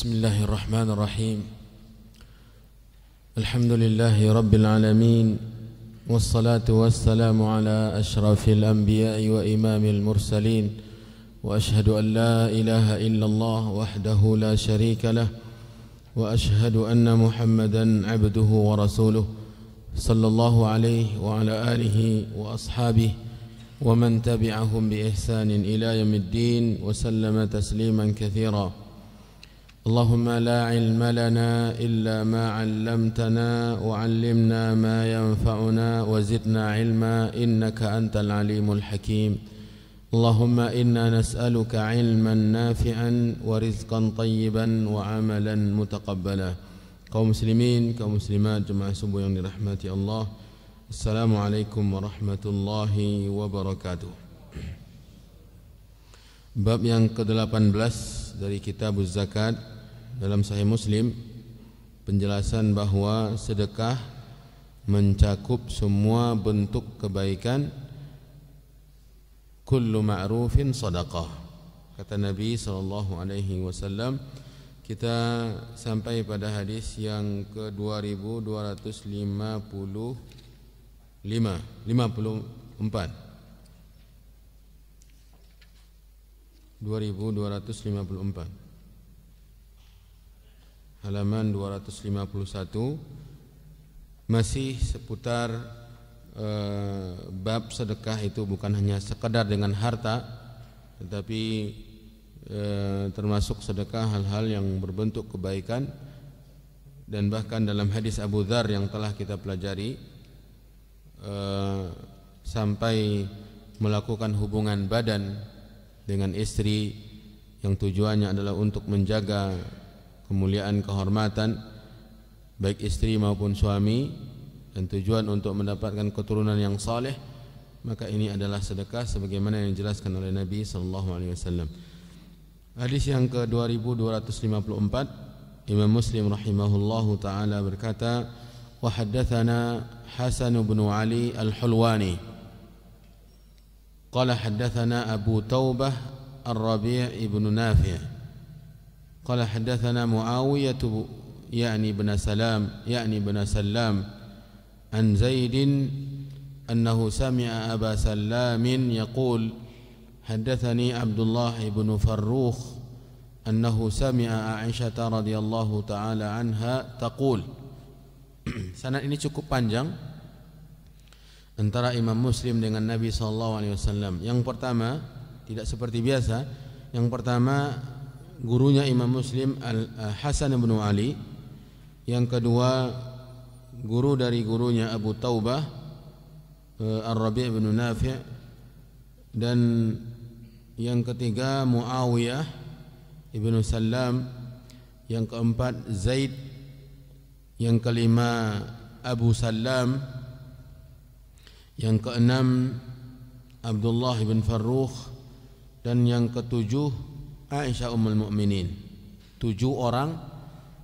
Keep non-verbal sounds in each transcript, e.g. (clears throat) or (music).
بسم الله الرحمن الرحيم الحمد لله رب العالمين والصلاة والسلام على أشرف الأنبياء وإمام المرسلين وأشهد أن لا إله إلا الله وحده لا شريك له وأشهد أن محمدا عبده ورسوله صلى الله عليه وعلى آله وأصحابه ومن تبعهم بإحسان إلى يوم الدين وسلم تسليما كثيرا اللهم لا علم لنا إلا ما علمتنا وعلمنا ما ينفعنا وزدنا علما إنك أنت العليم الحكيم اللهم إنا نسألك علما نافعا ورزقا طيبا وعملا متقبلا قوم مسلمين قوم مسلمات جماعة سبويا subuh يعني الله السلام عليكم ورحمة الله وبركاته Bab yang ke-18 dari kitab Zakat dalam Sahih Muslim penjelasan bahawa sedekah mencakup semua bentuk kebaikan kullu ma'rufin sadaqah kata Nabi saw kita sampai pada hadis yang ke-2255 54 2254 halaman 251 masih seputar e, bab sedekah itu bukan hanya sekedar dengan harta tetapi e, termasuk sedekah hal-hal yang berbentuk kebaikan dan bahkan dalam hadis Abu Dhar yang telah kita pelajari e, sampai melakukan hubungan badan dengan istri yang tujuannya adalah untuk menjaga kemuliaan kehormatan baik istri maupun suami dan tujuan untuk mendapatkan keturunan yang saleh maka ini adalah sedekah sebagaimana yang dijelaskan oleh Nabi sallallahu alaihi wasallam. Hadis yang ke-2254 Imam Muslim rahimahullahu taala berkata wa haddatsana Hasan bin Ali Al-Hulwani قال حدثنا أبو توبة الربيع بن نافع قال حدثنا معاوية يعني بن سلام يعني بن سلام عن زيد أنه سمع أبا سلام يقول حدثني عبد الله بن فروخ أنه سمع عائشة رضي الله تعالى عنها تقول (clears throat) سنة ini cukup panjang antara Imam Muslim dengan Nabi sallallahu alaihi wasallam. Yang pertama, tidak seperti biasa, yang pertama gurunya Imam Muslim Al eh, Hasan bin Ali, yang kedua guru dari gurunya Abu Taubah eh, Ar-Rabi' bin Nafi' dan yang ketiga Muawiyah Ibnu Salam, yang keempat Zaid, yang kelima Abu Salam yang keenam Abdullah bin Farrukh dan yang ketujuh Aisyah Ummul Mukminin. Tujuh orang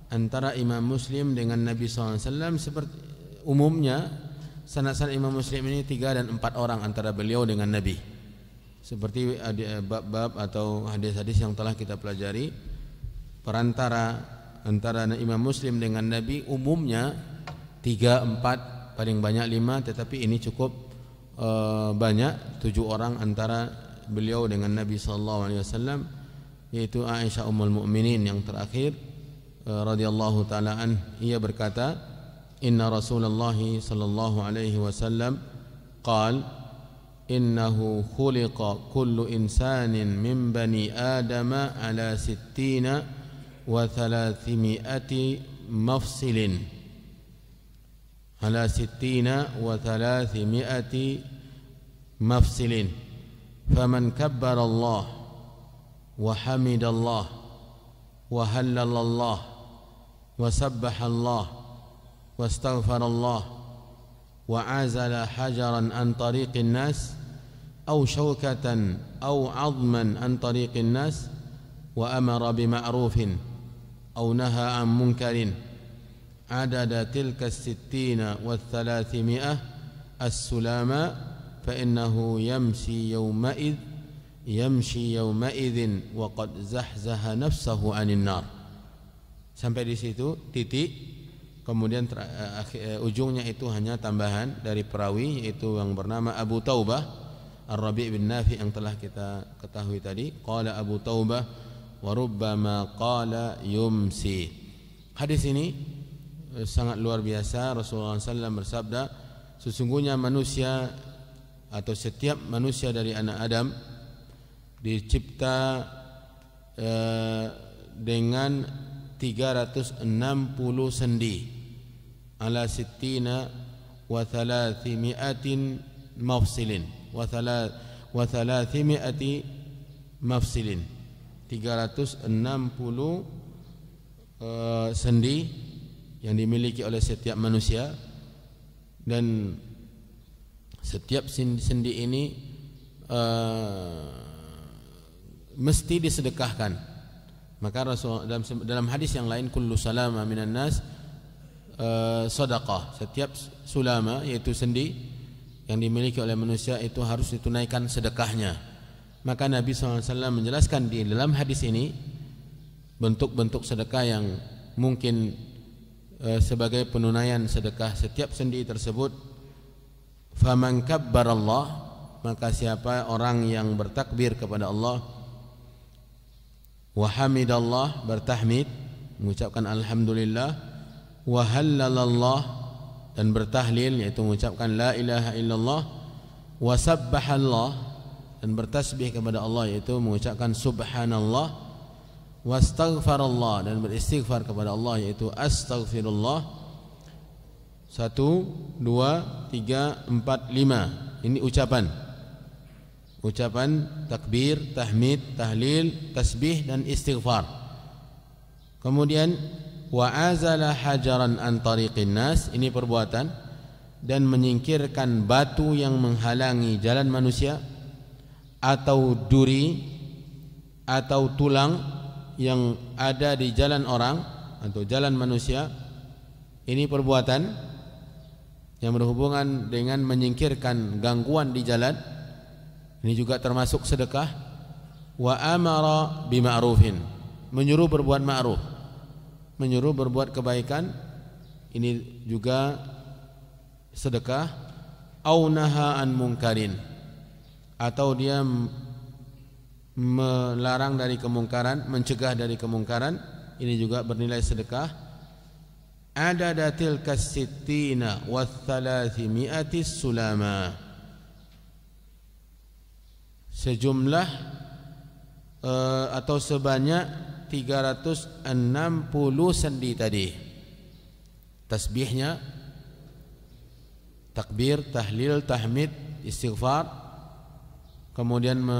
antara Imam Muslim dengan Nabi SAW seperti umumnya sanad-sanad Imam Muslim ini tiga dan empat orang antara beliau dengan Nabi. Seperti bab-bab atau hadis-hadis yang telah kita pelajari perantara antara Imam Muslim dengan Nabi umumnya tiga empat paling banyak lima tetapi ini cukup Eh, banyak tujuh orang antara beliau dengan Nabi sallallahu alaihi wasallam yaitu Aisyah ummul mukminin yang terakhir eh, radhiyallahu taala an ia berkata inna rasulullah sallallahu alaihi wasallam qal innahu khuliqa kullu insanin min bani Adama ala 60 wa 300 mafsilin على ستين وثلاثمائة مفصل فمن كبر الله وحمد الله وهلل الله وسبح الله واستغفر الله وعزل حجرا عن طريق الناس أو شوكة أو عظما عن طريق الناس وأمر بمعروف أو نهى عن منكر عدد تلك الستين والثلاثمائة السلامة فإنه يمشي يومئذ يمشي يومئذ وقد زحزح نفسه عن النار sampai di situ titik kemudian uh, ujungnya itu hanya tambahan dari perawi yaitu yang bernama Abu Taubah Ar-Rabi' bin Nafi yang telah kita ketahui tadi qala Abu Taubah wa rubbama qala yumsi hadis ini sangat luar biasa Rasulullah SAW bersabda sesungguhnya manusia atau setiap manusia dari anak Adam dicipta eh, dengan 360 sendi ala sittina wa mi'atin mafsilin wa thalath wa thalathimi'ati mafsilin 360 uh, eh, sendi yang dimiliki oleh setiap manusia dan setiap sendi sendi ini uh, mesti disedekahkan maka Rasul dalam, dalam hadis yang lain kullu salama minan nas uh, eh, sedekah setiap sulama yaitu sendi yang dimiliki oleh manusia itu harus ditunaikan sedekahnya maka Nabi SAW menjelaskan di dalam hadis ini bentuk-bentuk sedekah yang mungkin Eh, sebagai penunaian sedekah setiap sendi tersebut faman Allah maka siapa orang yang bertakbir kepada Allah wa hamidallah bertahmid mengucapkan alhamdulillah wa hallalallah dan bertahlil yaitu mengucapkan la ilaha illallah wa sabbahallah dan bertasbih kepada Allah yaitu mengucapkan subhanallah wastaghfirullah dan beristighfar kepada Allah yaitu astaghfirullah dua tiga empat lima ini ucapan ucapan takbir tahmid tahlil tasbih dan istighfar kemudian wa azala hajaran an tariqin nas ini perbuatan dan menyingkirkan batu yang menghalangi jalan manusia atau duri atau tulang yang ada di jalan orang atau jalan manusia ini perbuatan yang berhubungan dengan menyingkirkan gangguan di jalan ini juga termasuk sedekah wa amara bima'rufin menyuruh berbuat ma'ruf menyuruh berbuat kebaikan ini juga sedekah au naha an munkarin atau dia melarang dari kemungkaran, mencegah dari kemungkaran, ini juga bernilai sedekah. Ada datil kasittina wathalathimiatis sulama. Sejumlah uh, atau sebanyak 360 sendi tadi. Tasbihnya takbir, tahlil, tahmid, istighfar, kemudian me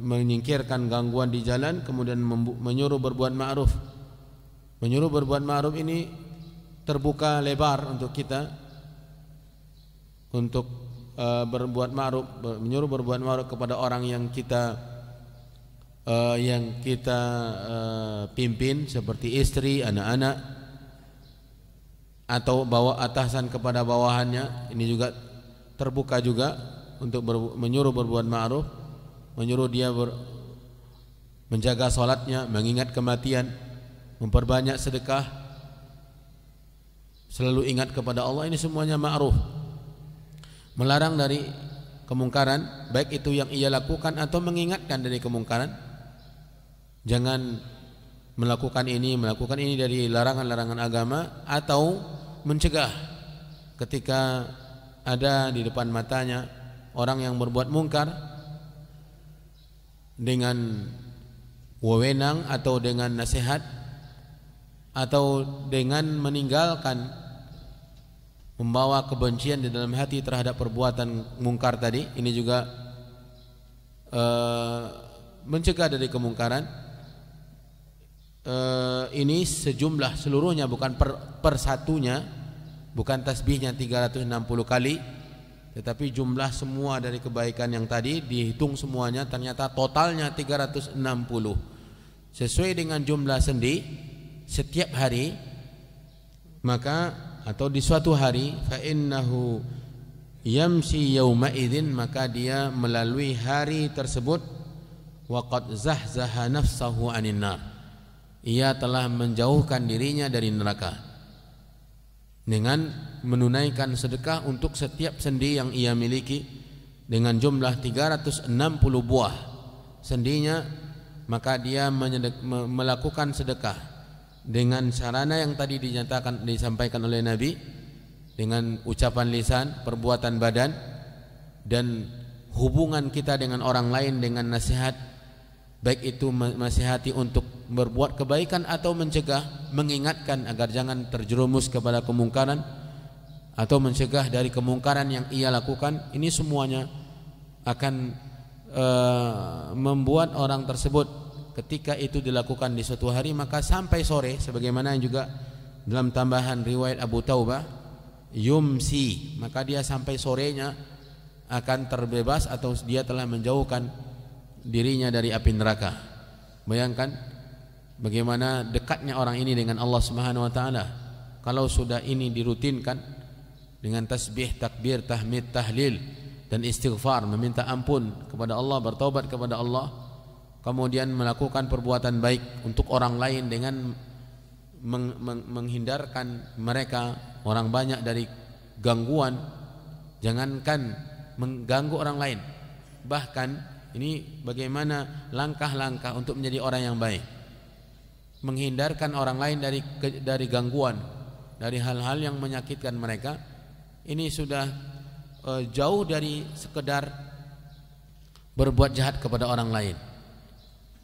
menyingkirkan gangguan di jalan kemudian menyuruh berbuat ma'ruf menyuruh berbuat ma'ruf ini terbuka lebar untuk kita untuk uh, berbuat ma'ruf menyuruh berbuat ma'ruf kepada orang yang kita uh, yang kita uh, pimpin seperti istri, anak-anak atau bawa atasan kepada bawahannya ini juga terbuka juga untuk ber, menyuruh berbuat ma'ruf menyuruh dia ber, menjaga sholatnya, mengingat kematian, memperbanyak sedekah, selalu ingat kepada Allah ini semuanya ma'ruf. Melarang dari kemungkaran, baik itu yang ia lakukan atau mengingatkan dari kemungkaran. Jangan melakukan ini, melakukan ini dari larangan-larangan agama atau mencegah ketika ada di depan matanya orang yang berbuat mungkar dengan wewenang atau dengan nasihat atau dengan meninggalkan membawa kebencian di dalam hati terhadap perbuatan mungkar tadi ini juga e, mencegah dari kemungkaran e, ini sejumlah seluruhnya bukan per, per satunya bukan tasbihnya 360 kali tetapi jumlah semua dari kebaikan yang tadi dihitung semuanya ternyata totalnya 360. Sesuai dengan jumlah sendi setiap hari maka atau di suatu hari fa innahu yamsi yawma idzin maka dia melalui hari tersebut waqad zahzaha nafsahu anin nar. Ia telah menjauhkan dirinya dari neraka dengan menunaikan sedekah untuk setiap sendi yang ia miliki dengan jumlah 360 buah sendinya maka dia menyedek, me, melakukan sedekah dengan sarana yang tadi dinyatakan disampaikan oleh Nabi dengan ucapan lisan, perbuatan badan dan hubungan kita dengan orang lain dengan nasihat baik itu menasihati untuk berbuat kebaikan atau mencegah mengingatkan agar jangan terjerumus kepada kemungkaran atau mencegah dari kemungkaran yang ia lakukan ini semuanya akan e, membuat orang tersebut ketika itu dilakukan di suatu hari maka sampai sore sebagaimana juga dalam tambahan riwayat Abu Taubah yumsi maka dia sampai sorenya akan terbebas atau dia telah menjauhkan dirinya dari api neraka bayangkan bagaimana dekatnya orang ini dengan Allah Subhanahu wa taala kalau sudah ini dirutinkan dengan tasbih takbir tahmid tahlil dan istighfar meminta ampun kepada Allah bertobat kepada Allah kemudian melakukan perbuatan baik untuk orang lain dengan meng meng menghindarkan mereka orang banyak dari gangguan jangankan mengganggu orang lain bahkan ini bagaimana langkah-langkah untuk menjadi orang yang baik menghindarkan orang lain dari dari gangguan, dari hal-hal yang menyakitkan mereka. Ini sudah e, jauh dari sekedar berbuat jahat kepada orang lain.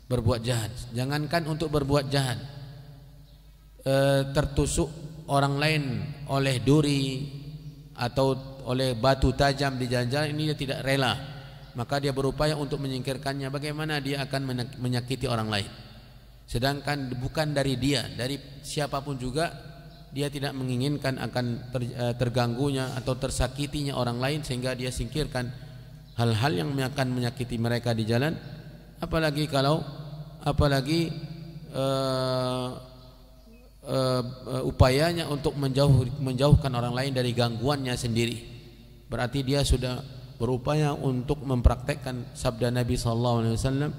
Berbuat jahat, jangankan untuk berbuat jahat. E, tertusuk orang lain oleh duri atau oleh batu tajam di jalan-jalan ini dia tidak rela. Maka dia berupaya untuk menyingkirkannya. Bagaimana dia akan menyakiti orang lain? sedangkan bukan dari dia dari siapapun juga dia tidak menginginkan akan ter, eh, terganggunya atau tersakitinya orang lain sehingga dia singkirkan hal-hal yang akan menyakiti mereka di jalan apalagi kalau apalagi uh, uh, upayanya untuk menjauh, menjauhkan orang lain dari gangguannya sendiri berarti dia sudah berupaya untuk mempraktekkan sabda Nabi sallallahu alaihi wasallam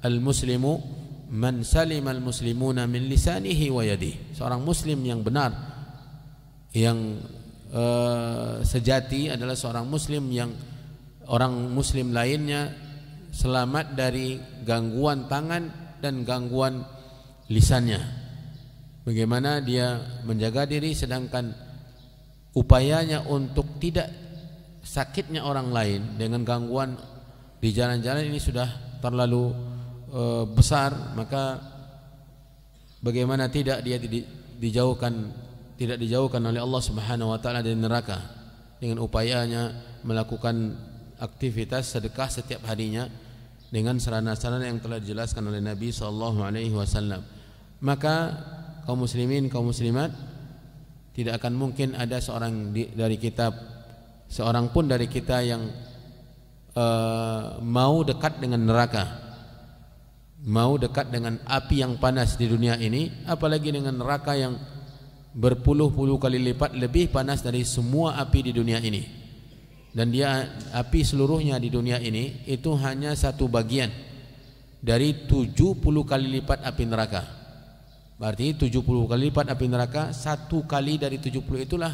al muslimu man salimal muslimuna min lisanihi wa yadih. Seorang muslim yang benar yang uh, sejati adalah seorang muslim yang orang muslim lainnya selamat dari gangguan tangan dan gangguan lisannya. Bagaimana dia menjaga diri sedangkan upayanya untuk tidak sakitnya orang lain dengan gangguan di jalan-jalan ini sudah terlalu Eh, besar maka bagaimana tidak dia dijauhkan tidak dijauhkan oleh Allah Subhanahu wa taala dari neraka dengan upayanya melakukan aktivitas sedekah setiap harinya dengan sarana-sarana yang telah dijelaskan oleh Nabi sallallahu alaihi wasallam maka kaum muslimin kaum muslimat tidak akan mungkin ada seorang di, dari kita seorang pun dari kita yang uh, mau dekat dengan neraka mau dekat dengan api yang panas di dunia ini apalagi dengan neraka yang berpuluh-puluh kali lipat lebih panas dari semua api di dunia ini dan dia api seluruhnya di dunia ini itu hanya satu bagian dari 70 kali lipat api neraka berarti 70 kali lipat api neraka satu kali dari 70 itulah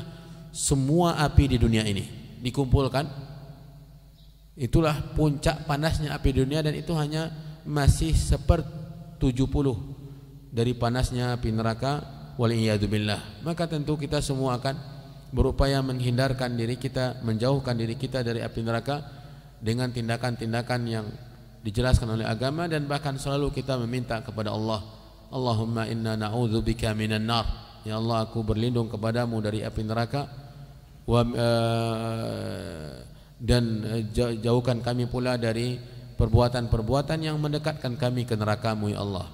semua api di dunia ini dikumpulkan itulah puncak panasnya api dunia dan itu hanya masih seper 70 dari panasnya api neraka waliyadzubillah maka tentu kita semua akan berupaya menghindarkan diri kita menjauhkan diri kita dari api neraka dengan tindakan-tindakan yang dijelaskan oleh agama dan bahkan selalu kita meminta kepada Allah Allahumma inna na'udzubika minan nar ya Allah aku berlindung kepadamu dari api neraka eh, dan eh, jauhkan kami pula dari perbuatan-perbuatan yang mendekatkan kami ke nerakamu ya Allah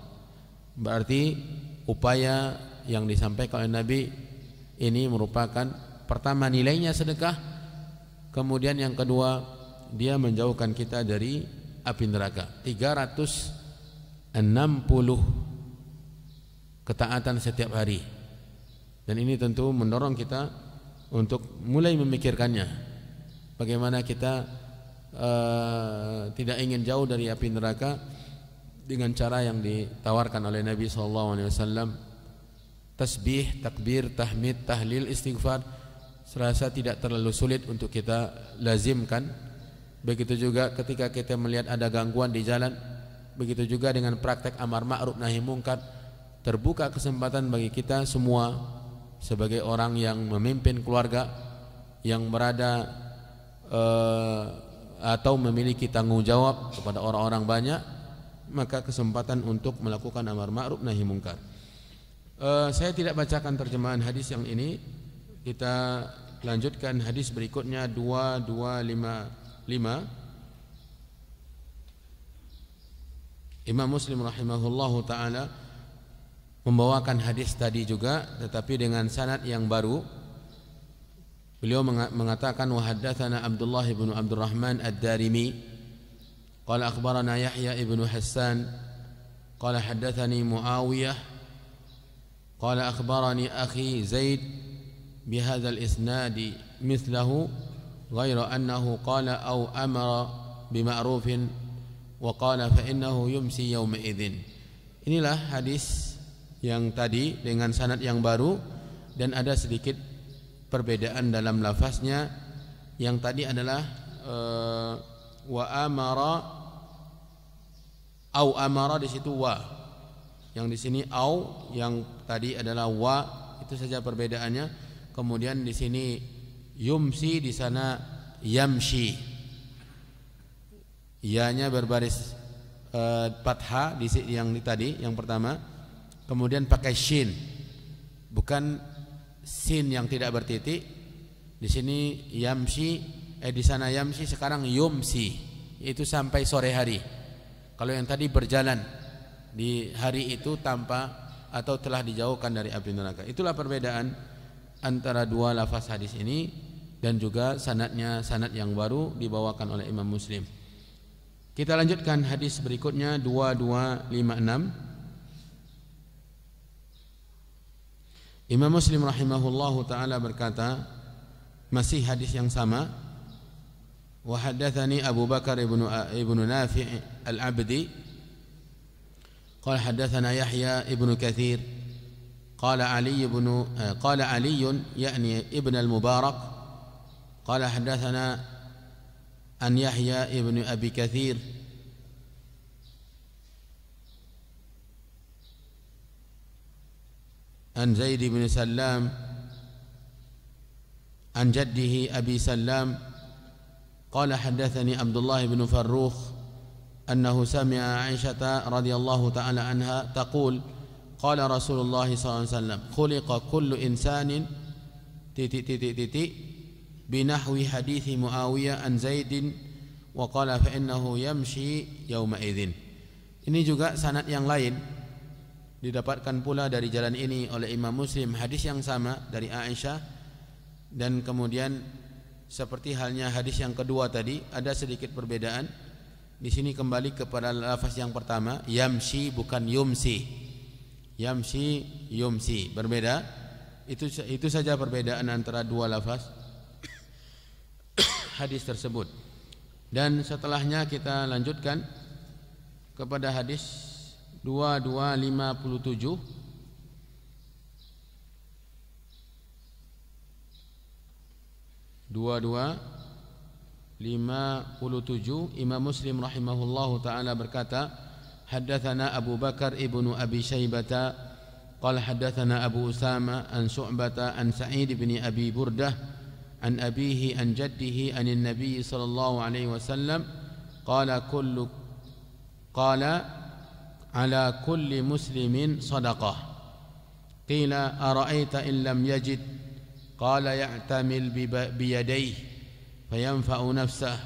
berarti upaya yang disampaikan oleh Nabi ini merupakan pertama nilainya sedekah kemudian yang kedua dia menjauhkan kita dari api neraka 360 ketaatan setiap hari dan ini tentu mendorong kita untuk mulai memikirkannya bagaimana kita Eh, tidak ingin jauh dari api neraka dengan cara yang ditawarkan oleh Nabi SAW tasbih, takbir, tahmid, tahlil, istighfar serasa tidak terlalu sulit untuk kita lazimkan begitu juga ketika kita melihat ada gangguan di jalan begitu juga dengan praktek amar ma'ruf nahi mungkar terbuka kesempatan bagi kita semua sebagai orang yang memimpin keluarga yang berada uh, atau memiliki tanggung jawab kepada orang-orang banyak maka kesempatan untuk melakukan amar ma'ruf nahi mungkar e, saya tidak bacakan terjemahan hadis yang ini kita lanjutkan hadis berikutnya 2255 Imam Muslim rahimahullahu taala membawakan hadis tadi juga tetapi dengan sanad yang baru Beliau mengatakan wahadatsana Abdullah bin Abdurrahman Ad-Darimi qala akhbarana Yahya ibn Hassan qala hadatsani Muawiyah qala akhbarani akhi Zaid بهذا الإسناد مثله غير أنه قال أو أمر بمعروف وقال فإنه يمسي يومئذ inilah hadis yang tadi dengan sanad yang baru dan ada sedikit perbedaan dalam lafaznya yang tadi adalah uh, wa amara au amara di situ wa yang di sini au yang tadi adalah wa itu saja perbedaannya kemudian di sini yumsi di sana yamsi ianya berbaris uh, di yang tadi yang pertama kemudian pakai shin bukan sin yang tidak bertitik di sini yamsi eh di sana yamsi sekarang yumsi itu sampai sore hari kalau yang tadi berjalan di hari itu tanpa atau telah dijauhkan dari api neraka itulah perbedaan antara dua lafaz hadis ini dan juga sanatnya sanat yang baru dibawakan oleh Imam Muslim kita lanjutkan hadis berikutnya 2256 Imam Muslim rahimahullahu taala berkata masih hadis yang sama wa haddatsani Abu Bakar ibnu ibnu Nafi' al-Abdi قال حدثنا يحيى ابن كثير قال علي بن قال علي يعني ابن المبارك قال حدثنا عن يحيى ابن ابي كثير عن زيد بن سلام عن جده أبي سلام قال حدثني عبد الله بن فروخ أنه سمع عائشة رضي الله تعالى عنها تقول قال رسول الله صلى الله عليه وسلم خلق كل إنسان تي تي تي بنحو حديث معاوية عن زيد وقال فإنه يمشي يومئذ ini juga sanad yang lain Didapatkan pula dari jalan ini oleh Imam Muslim hadis yang sama dari Aisyah dan kemudian seperti halnya hadis yang kedua tadi ada sedikit perbedaan. Di sini kembali kepada lafaz yang pertama, yamsi bukan yumsi. Yamsi yumsi berbeda. Itu itu saja perbedaan antara dua lafaz (coughs) hadis tersebut. Dan setelahnya kita lanjutkan kepada hadis 2257 2257 Imam Muslim rahimahullahu taala berkata Haddatsana Abu Bakar ibnu Abi Syaibata qala haddatsana Abu Usama an Su'bata an Sa'id bin Abi Burdah an abihi an jaddihi anin nabiy sallallahu alaihi wasallam qala kullu qala على كل مسلم صدقة قيل أرأيت إن لم يجد قال يعتمل بيديه فينفع نفسه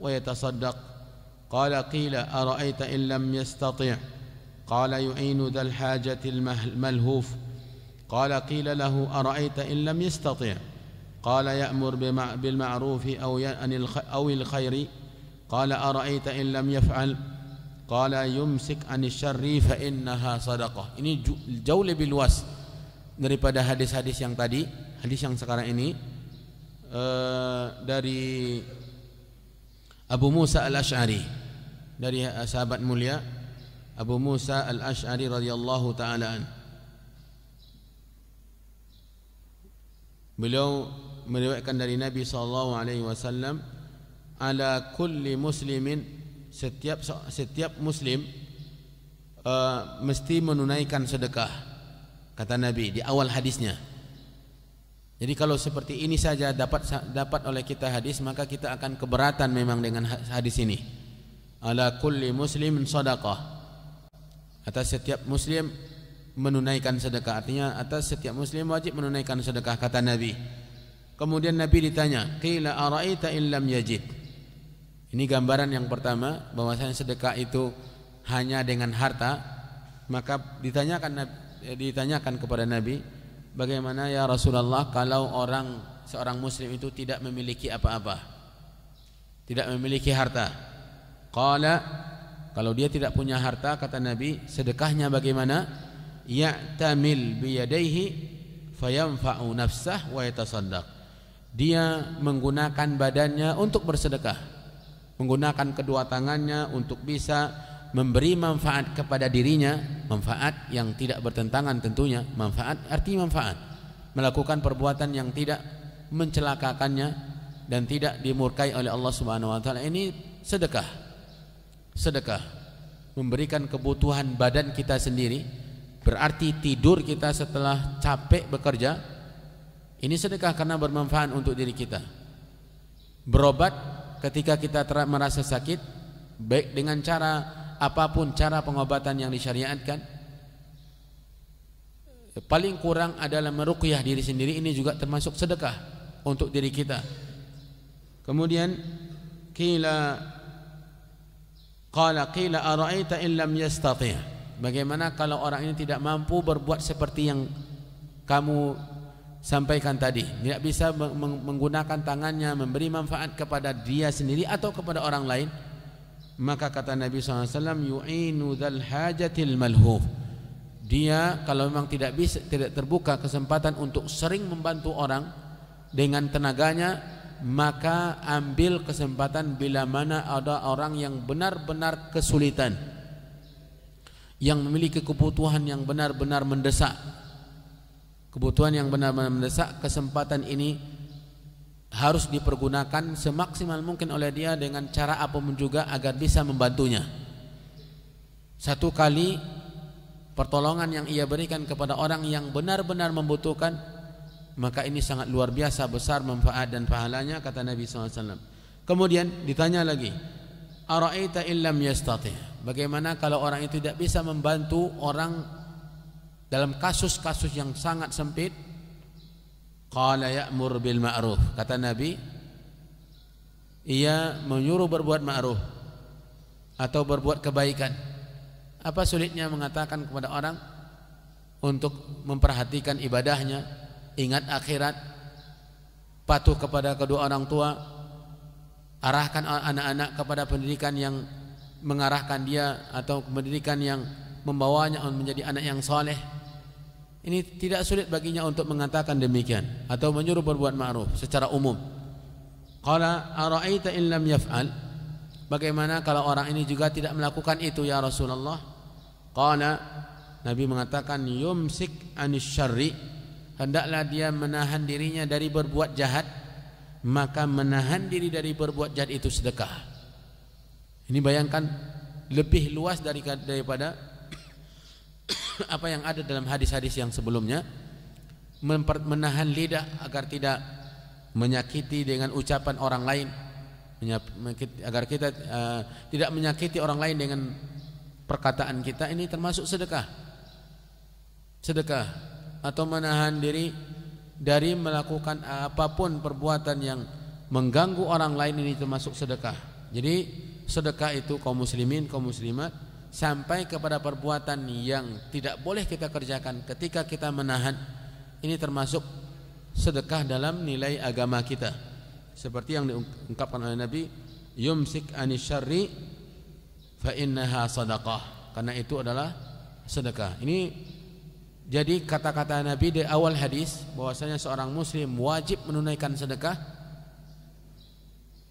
ويتصدق قال قيل أرأيت إن لم يستطع قال يعين ذا الحاجة الملهوف قال قيل له أرأيت إن لم يستطع قال يأمر بالمعروف أو أو الخير قال أرأيت إن لم يفعل qala yumsik syarri fa innaha sadaqah ini jauh lebih luas daripada hadis-hadis yang tadi hadis yang sekarang ini uh, dari Abu Musa al-Ash'ari dari eh, sahabat mulia Abu Musa al-Ash'ari radhiyallahu taala an beliau meriwayatkan dari Nabi sallallahu alaihi wasallam ala kulli muslimin setiap setiap muslim eh, mesti menunaikan sedekah kata Nabi di awal hadisnya. Jadi kalau seperti ini saja dapat dapat oleh kita hadis maka kita akan keberatan memang dengan hadis ini. Ala kulli muslim sadaqah. Atas setiap muslim menunaikan sedekah artinya atas setiap muslim wajib menunaikan sedekah kata Nabi. Kemudian Nabi ditanya, "Qila araita illam yajid?" Ini gambaran yang pertama bahwasanya sedekah itu hanya dengan harta, maka ditanyakan eh, ditanyakan kepada Nabi, bagaimana ya Rasulullah kalau orang seorang muslim itu tidak memiliki apa-apa? Tidak memiliki harta. Qala kalau dia tidak punya harta kata Nabi, sedekahnya bagaimana? Ya'tamil biyadaihi fayanfa'u nafsah wa yatasaddaq. Dia menggunakan badannya untuk bersedekah menggunakan kedua tangannya untuk bisa memberi manfaat kepada dirinya manfaat yang tidak bertentangan tentunya manfaat arti manfaat melakukan perbuatan yang tidak mencelakakannya dan tidak dimurkai oleh Allah Subhanahu wa taala ini sedekah sedekah memberikan kebutuhan badan kita sendiri berarti tidur kita setelah capek bekerja ini sedekah karena bermanfaat untuk diri kita berobat ketika kita merasa sakit baik dengan cara apapun cara pengobatan yang disyariatkan paling kurang adalah meruqyah diri sendiri ini juga termasuk sedekah untuk diri kita kemudian qila qala qila ara'aita in lam yastati' bagaimana kalau orang ini tidak mampu berbuat seperti yang kamu sampaikan tadi tidak bisa menggunakan tangannya memberi manfaat kepada dia sendiri atau kepada orang lain maka kata Nabi SAW yu'inu dhal hajatil malhuf dia kalau memang tidak bisa tidak terbuka kesempatan untuk sering membantu orang dengan tenaganya maka ambil kesempatan bila mana ada orang yang benar-benar kesulitan yang memiliki kebutuhan yang benar-benar mendesak kebutuhan yang benar-benar mendesak kesempatan ini harus dipergunakan semaksimal mungkin oleh dia dengan cara apapun juga agar bisa membantunya satu kali pertolongan yang ia berikan kepada orang yang benar-benar membutuhkan maka ini sangat luar biasa besar manfaat dan pahalanya kata Nabi SAW kemudian ditanya lagi araita illam yastati bagaimana kalau orang itu tidak bisa membantu orang dalam kasus-kasus yang sangat sempit qala ya'mur bil ma'ruf kata nabi ia menyuruh berbuat ma'ruf atau berbuat kebaikan apa sulitnya mengatakan kepada orang untuk memperhatikan ibadahnya ingat akhirat patuh kepada kedua orang tua arahkan anak-anak kepada pendidikan yang mengarahkan dia atau pendidikan yang membawanya menjadi anak yang soleh ini tidak sulit baginya untuk mengatakan demikian atau menyuruh berbuat ma'ruf secara umum. Qala ara'aita in lam yaf'al? Bagaimana kalau orang ini juga tidak melakukan itu ya Rasulullah? Qala Nabi mengatakan yumsik anis syarri hendaklah dia menahan dirinya dari berbuat jahat maka menahan diri dari berbuat jahat itu sedekah. Ini bayangkan lebih luas dari daripada (coughs) apa yang ada dalam hadis-hadis yang sebelumnya menahan lidah agar tidak menyakiti dengan ucapan orang lain agar kita uh, tidak menyakiti orang lain dengan perkataan kita ini termasuk sedekah sedekah atau menahan diri dari melakukan apapun perbuatan yang mengganggu orang lain ini termasuk sedekah jadi sedekah itu kaum muslimin kaum muslimat sampai kepada perbuatan yang tidak boleh kita kerjakan ketika kita menahan ini termasuk sedekah dalam nilai agama kita seperti yang diungkapkan oleh Nabi yumsik anisyari fa innaha sadaqah karena itu adalah sedekah ini jadi kata-kata Nabi di awal hadis bahwasanya seorang muslim wajib menunaikan sedekah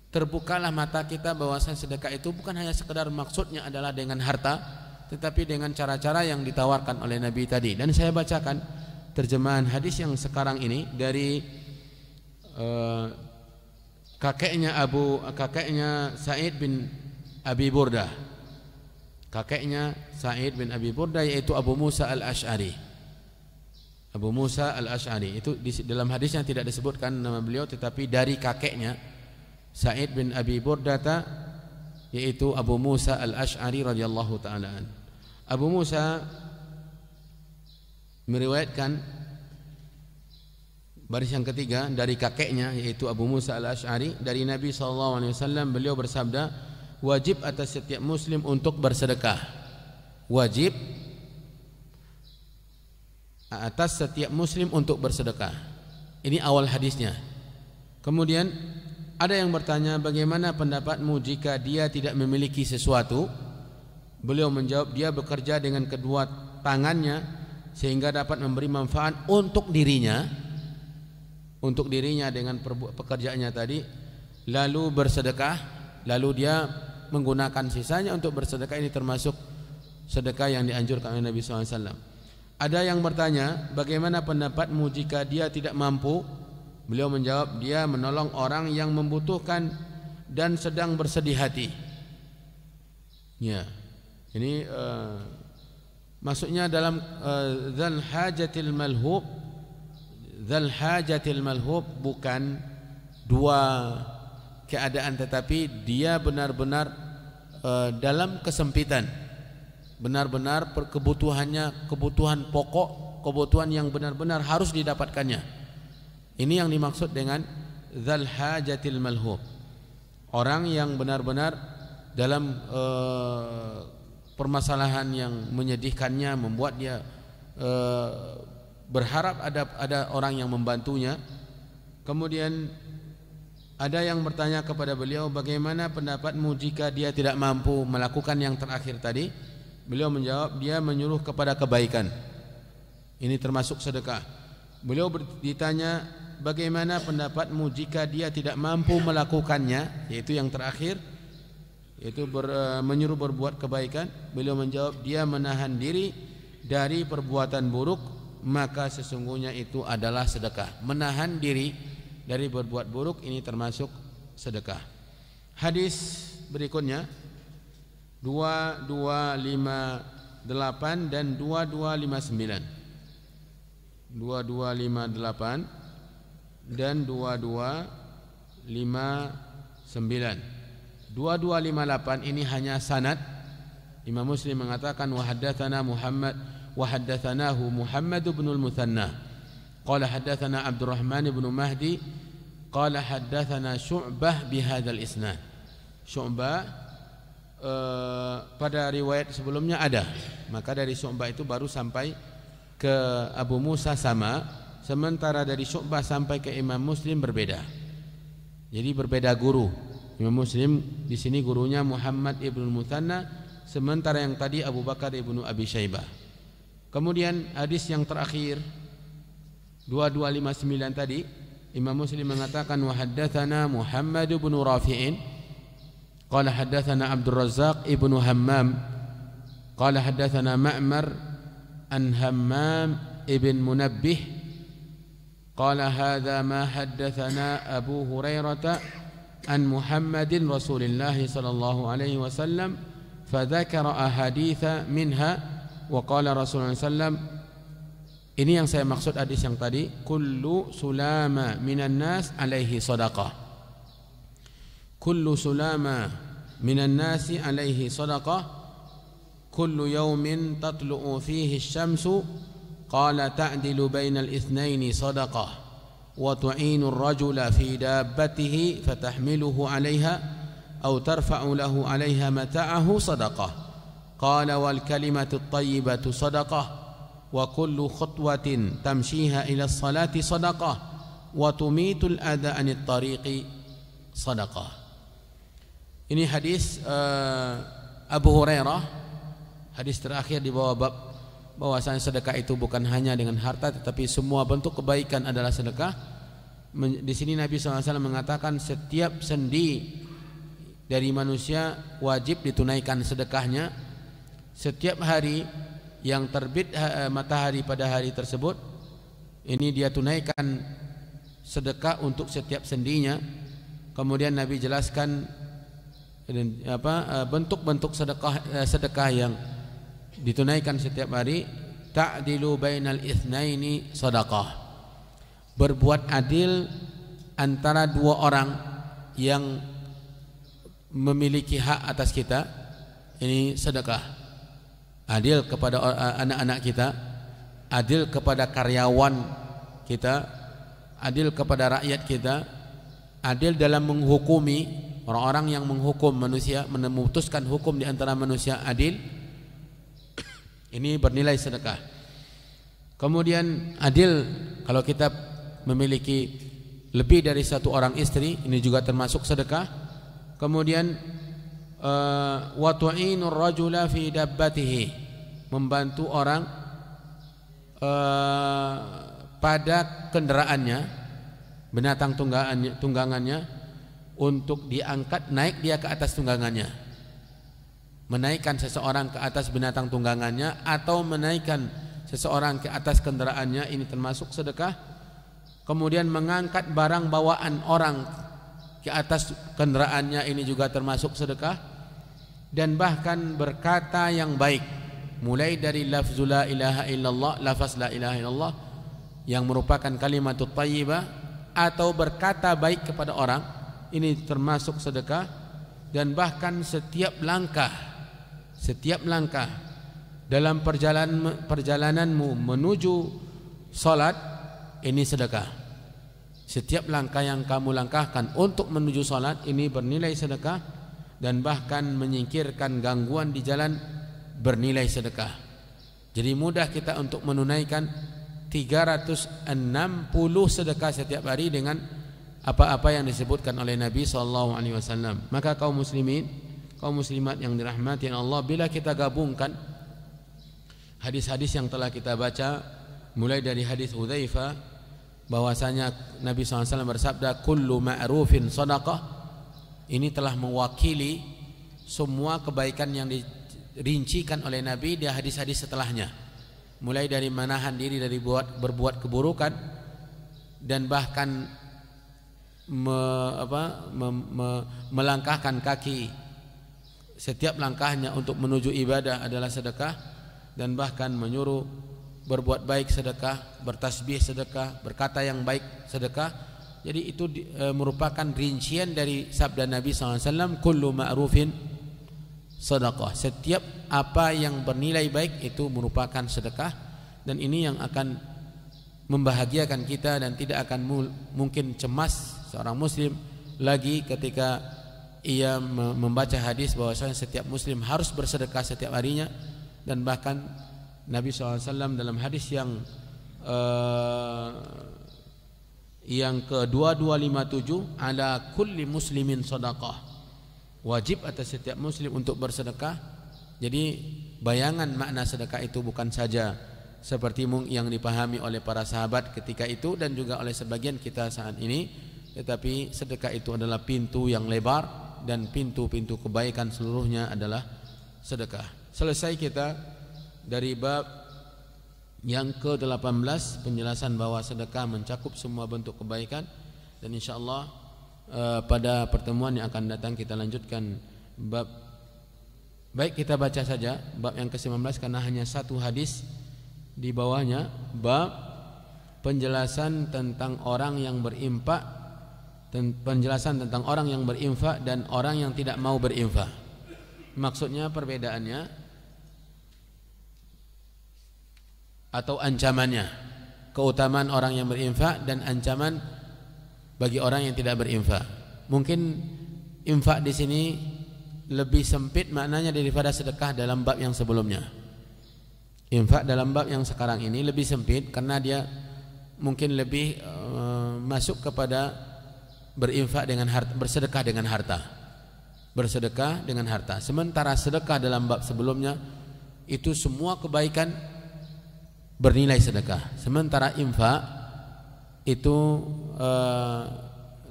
terbukalah mata kita bahwasanya sedekah itu bukan hanya sekedar maksudnya adalah dengan harta tetapi dengan cara-cara yang ditawarkan oleh Nabi tadi dan saya bacakan terjemahan hadis yang sekarang ini dari uh, kakeknya Abu kakeknya Said bin Abi Burda kakeknya Said bin Abi Burda yaitu Abu Musa al-Ash'ari Abu Musa al-Ash'ari itu di, dalam hadisnya tidak disebutkan nama beliau tetapi dari kakeknya Sa'id bin Abi Burdata yaitu Abu Musa al Ashari radhiyallahu taala Abu Musa meriwayatkan baris yang ketiga dari kakeknya yaitu Abu Musa al Ashari dari Nabi saw. beliau bersabda wajib atas setiap muslim untuk bersedekah wajib atas setiap muslim untuk bersedekah ini awal hadisnya kemudian ada yang bertanya bagaimana pendapatmu jika dia tidak memiliki sesuatu? Beliau menjawab dia bekerja dengan kedua tangannya sehingga dapat memberi manfaat untuk dirinya untuk dirinya dengan pekerjaannya tadi lalu bersedekah lalu dia menggunakan sisanya untuk bersedekah ini termasuk sedekah yang dianjurkan oleh Nabi SAW ada yang bertanya bagaimana pendapatmu jika dia tidak mampu Beliau menjawab, dia menolong orang yang membutuhkan dan sedang bersedih hati. Ya. Ini uh, maksudnya dalam zalhajatil eh, dzal hajatil malhub hajatil malhub bukan dua keadaan tetapi dia benar-benar uh, dalam kesempitan. Benar-benar kebutuhannya kebutuhan pokok, kebutuhan yang benar-benar harus didapatkannya ini yang dimaksud dengan zal hajatil malhub. Orang yang benar-benar dalam e, permasalahan yang menyedihkannya membuat dia e, berharap ada ada orang yang membantunya. Kemudian ada yang bertanya kepada beliau bagaimana pendapatmu jika dia tidak mampu melakukan yang terakhir tadi? Beliau menjawab dia menyuruh kepada kebaikan. Ini termasuk sedekah. Beliau ditanya bagaimana pendapatmu jika dia tidak mampu melakukannya yaitu yang terakhir yaitu ber, e, menyuruh berbuat kebaikan beliau menjawab dia menahan diri dari perbuatan buruk maka sesungguhnya itu adalah sedekah menahan diri dari berbuat buruk ini termasuk sedekah hadis berikutnya 2258 dan 2259 2258 dan 2259. 2258 ini hanya sanad. Imam Muslim mengatakan wa haddatsana Muhammad wa haddatsanahu Muhammad bin al-Muthanna. Qala haddatsana Abdurrahman bin Mahdi qala haddatsana Syu'bah bihadzal isnad. Syu'bah eh, pada riwayat sebelumnya ada maka dari Syu'bah itu baru sampai ke Abu Musa sama sementara dari Syu'bah sampai ke Imam Muslim berbeda. Jadi berbeda guru. Imam Muslim di sini gurunya Muhammad ibnu Mutana, sementara yang tadi Abu Bakar ibnu Abi Syaibah. Kemudian hadis yang terakhir 2259 tadi Imam Muslim mengatakan wa haddatsana Muhammad ibn Rafi'in qala haddatsana Abdul Razzaq ibn Hammam qala haddatsana Ma'mar an Hammam ibn Munabbih قال هذا ما حدثنا أبو هريرة عن محمد رسول الله صلى الله عليه وسلم فذكر أحاديث منها وقال Rasulullah SAW ini yang saya maksud hadis yang tadi kullu sulama minan nas alaihi sadaqah kullu sulama minan nasi alaihi sadaqah kullu yawmin tatlu'u fihi asy-syamsu قال تعدل بين الاثنين صدقة وتعين الرجل في دابته فتحمله عليها أو ترفع له عليها متاعه صدقة قال والكلمة الطيبة صدقة وكل خطوة تمشيها إلى الصلاة صدقة وتميت الأذى عن الطريق صدقة Ini hadis uh, Abu Hurairah hadis terakhir di bawah bab bahwasanya sedekah itu bukan hanya dengan harta tetapi semua bentuk kebaikan adalah sedekah di sini Nabi SAW mengatakan setiap sendi dari manusia wajib ditunaikan sedekahnya setiap hari yang terbit eh, matahari pada hari tersebut ini dia tunaikan sedekah untuk setiap sendinya kemudian Nabi jelaskan eh, bentuk-bentuk sedekah eh, sedekah yang ditunaikan setiap hari tak ta'dilu bainal ini sadaqah berbuat adil antara dua orang yang memiliki hak atas kita ini sedekah adil kepada eh, anak-anak kita adil kepada karyawan kita adil kepada rakyat kita adil dalam menghukumi orang-orang yang menghukum manusia memutuskan hukum di antara manusia adil ini bernilai sedekah. Kemudian adil kalau kita memiliki lebih dari satu orang istri, ini juga termasuk sedekah. Kemudian eh, wa tu'inur rajula fi dabbatihi membantu orang uh, pada kendaraannya, binatang tunggangannya untuk diangkat naik dia ke atas tunggangannya menaikkan seseorang ke atas binatang tunggangannya atau menaikkan seseorang ke atas kendaraannya ini termasuk sedekah kemudian mengangkat barang bawaan orang ke atas kendaraannya ini juga termasuk sedekah dan bahkan berkata yang baik mulai dari lafzul la ilaha illallah lafaz la ilaha illallah yang merupakan kalimat thayyibah atau berkata baik kepada orang ini termasuk sedekah dan bahkan setiap langkah setiap langkah dalam perjalanan perjalananmu menuju salat ini sedekah. Setiap langkah yang kamu langkahkan untuk menuju salat ini bernilai sedekah dan bahkan menyingkirkan gangguan di jalan bernilai sedekah. Jadi mudah kita untuk menunaikan 360 sedekah setiap hari dengan apa-apa yang disebutkan oleh Nabi sallallahu alaihi wasallam. Maka kaum muslimin kaum muslimat yang dirahmati Allah bila kita gabungkan hadis-hadis yang telah kita baca mulai dari hadis Hudzaifah bahwasanya Nabi SAW bersabda kullu ma'rufin sadaqah ini telah mewakili semua kebaikan yang dirincikan oleh Nabi di hadis-hadis setelahnya mulai dari menahan diri dari buat berbuat keburukan dan bahkan me, apa, me, me, melangkahkan kaki setiap langkahnya untuk menuju ibadah adalah sedekah dan bahkan menyuruh berbuat baik sedekah, bertasbih sedekah, berkata yang baik sedekah. Jadi itu e, merupakan rincian dari sabda Nabi SAW kullu ma'rufin sedekah. Setiap apa yang bernilai baik itu merupakan sedekah dan ini yang akan membahagiakan kita dan tidak akan mungkin cemas seorang muslim lagi ketika ia membaca hadis bahwasanya setiap muslim harus bersedekah setiap harinya dan bahkan Nabi SAW dalam hadis yang uh, yang ke-2257 ala kulli muslimin sedekah wajib atas setiap muslim untuk bersedekah jadi bayangan makna sedekah itu bukan saja seperti yang dipahami oleh para sahabat ketika itu dan juga oleh sebagian kita saat ini tetapi sedekah itu adalah pintu yang lebar dan pintu-pintu kebaikan seluruhnya adalah sedekah. Selesai kita dari bab yang ke-18 penjelasan bahwa sedekah mencakup semua bentuk kebaikan dan insyaallah uh, pada pertemuan yang akan datang kita lanjutkan bab baik kita baca saja bab yang ke-19 karena hanya satu hadis di bawahnya bab penjelasan tentang orang yang berimpak penjelasan tentang orang yang berinfak dan orang yang tidak mau berinfak. Maksudnya perbedaannya atau ancamannya, keutamaan orang yang berinfak dan ancaman bagi orang yang tidak berinfak. Mungkin infak di sini lebih sempit maknanya daripada sedekah dalam bab yang sebelumnya. Infak dalam bab yang sekarang ini lebih sempit karena dia mungkin lebih eh, masuk kepada berinfak dengan harta, bersedekah dengan harta. Bersedekah dengan harta. Sementara sedekah dalam bab sebelumnya itu semua kebaikan bernilai sedekah. Sementara infak itu e,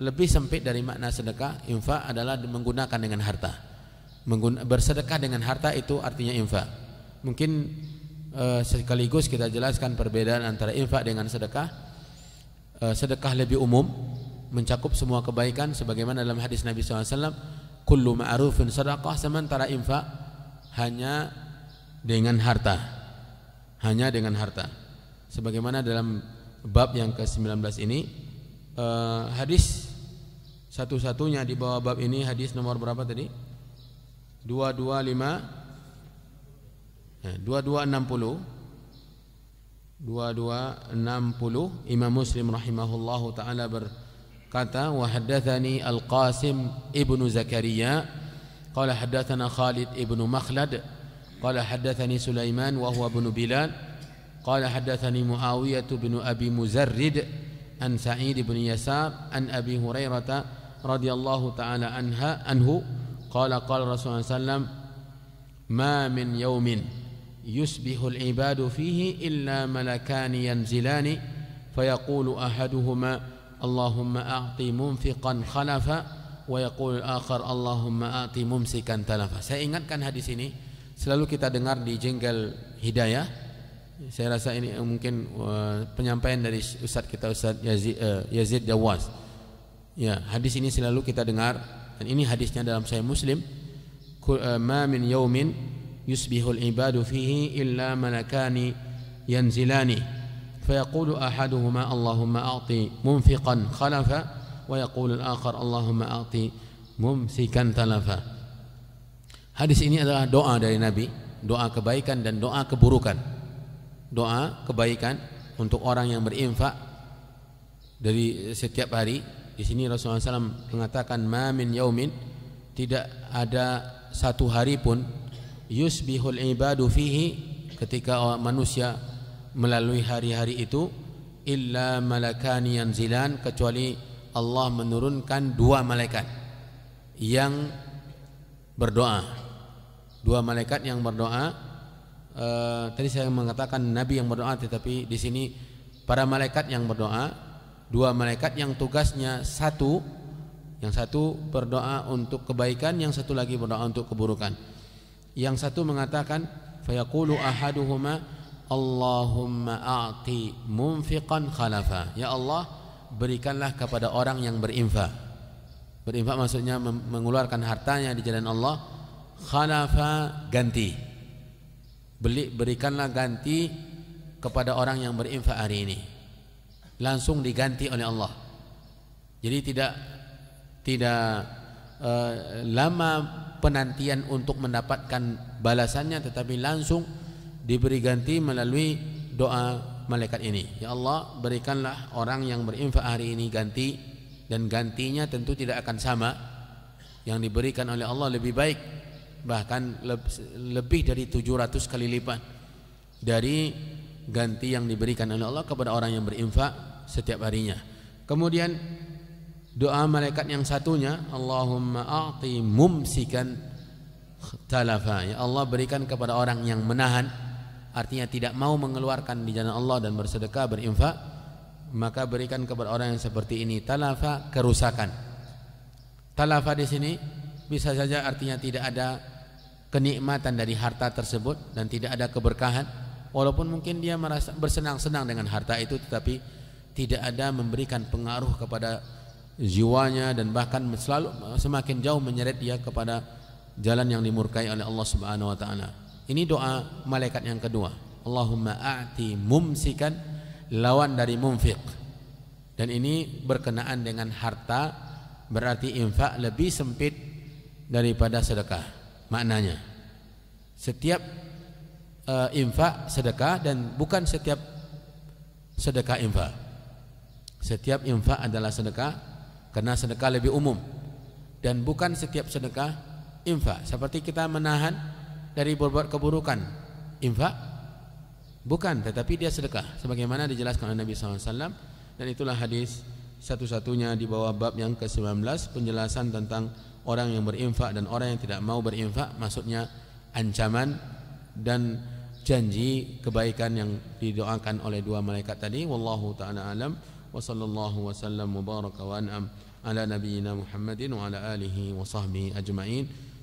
lebih sempit dari makna sedekah. Infak adalah menggunakan dengan harta. Mengguna, bersedekah dengan harta itu artinya infak. Mungkin e, sekaligus kita jelaskan perbedaan antara infak dengan sedekah. E, sedekah lebih umum mencakup semua kebaikan sebagaimana dalam hadis Nabi SAW kullu ma'rufin sadaqah sementara infak hanya dengan harta hanya dengan harta sebagaimana dalam bab yang ke-19 ini eh, hadis satu-satunya di bawah bab ini hadis nomor berapa tadi 225 eh, 2260 2260 Imam Muslim rahimahullahu taala ber kata wa haddatsani Al-Qasim ibnu Zakaria qala haddatsana Khalid ibnu Makhlad qala haddatsani Sulaiman wa huwa ibnu Bilal qala haddatsani Muawiyah ibnu Abi Muzarrid an Sa'id ibn Yasar an Abi Hurairah radhiyallahu taala anha anhu qala qala Rasulullah sallam ma min yawmin yusbihu al-ibadu fihi illa malakan yanzilani fayaqulu ahaduhuma اللهم أعطي منفقا خلفا ويقول الآخر اللهم أعطي ممسكا تلفا saya ingatkan hadis ini selalu kita dengar di jenggal hidayah saya rasa ini eh, mungkin eh, penyampaian dari Ustaz kita Ustaz Yazid, uh, Yazid Jawas ya hadis ini selalu kita dengar dan ini hadisnya dalam saya Muslim ma min yaumin yusbihul ibadu fihi illa malakani yanzilani فيقول أحدهما اللهم أعطي منفقا خلفا ويقول الآخر اللهم أعطي ممسكا تلفا Hadis ini adalah doa dari Nabi, doa kebaikan dan doa keburukan. Doa kebaikan untuk orang yang berinfak dari setiap hari. Di sini Rasulullah SAW mengatakan mamin yaumin tidak ada satu hari pun yusbihul ibadu fihi ketika manusia melalui hari-hari itu illa malakani yanzilan kecuali Allah menurunkan dua malaikat yang berdoa dua malaikat yang berdoa e, tadi saya mengatakan nabi yang berdoa tetapi di sini para malaikat yang berdoa dua malaikat yang tugasnya satu yang satu berdoa untuk kebaikan yang satu lagi berdoa untuk keburukan yang satu mengatakan fayaqulu ahaduhuma Allahumma a'ti munfiqan khalafa Ya Allah berikanlah kepada orang yang berinfak Berinfak maksudnya mengeluarkan hartanya di jalan Allah Khalafa ganti Beli, Berikanlah ganti kepada orang yang berinfak hari ini Langsung diganti oleh Allah Jadi tidak tidak uh, lama penantian untuk mendapatkan balasannya tetapi langsung diberi ganti melalui doa malaikat ini. Ya Allah, berikanlah orang yang berinfak hari ini ganti dan gantinya tentu tidak akan sama yang diberikan oleh Allah lebih baik bahkan lebih dari 700 kali lipat dari ganti yang diberikan oleh Allah kepada orang yang berinfak setiap harinya. Kemudian doa malaikat yang satunya Allahumma a'ti mumsikan talafa ya Allah berikan kepada orang yang menahan artinya tidak mau mengeluarkan di jalan Allah dan bersedekah berinfak maka berikan kepada orang yang seperti ini talafa kerusakan talafa di sini bisa saja artinya tidak ada kenikmatan dari harta tersebut dan tidak ada keberkahan walaupun mungkin dia merasa bersenang-senang dengan harta itu tetapi tidak ada memberikan pengaruh kepada jiwanya dan bahkan selalu semakin jauh menyeret dia kepada jalan yang dimurkai oleh Allah Subhanahu wa taala ini doa malaikat yang kedua. Allahumma a'ti mumsikan lawan dari mumfiq. Dan ini berkenaan dengan harta berarti infak lebih sempit daripada sedekah. Maknanya setiap uh, infak sedekah dan bukan setiap sedekah infak. Setiap infak adalah sedekah karena sedekah lebih umum dan bukan setiap sedekah infak. Seperti kita menahan dari berbuat keburukan infak bukan tetapi dia sedekah sebagaimana dijelaskan oleh Nabi SAW dan itulah hadis satu-satunya di bawah bab yang ke-19 penjelasan tentang orang yang berinfak dan orang yang tidak mau berinfak maksudnya ancaman dan janji kebaikan yang didoakan oleh dua malaikat tadi wallahu taala alam wa sallallahu wasallam mubarak wa an'am ala nabiyyina muhammadin wa ala alihi wa sahbihi ajmain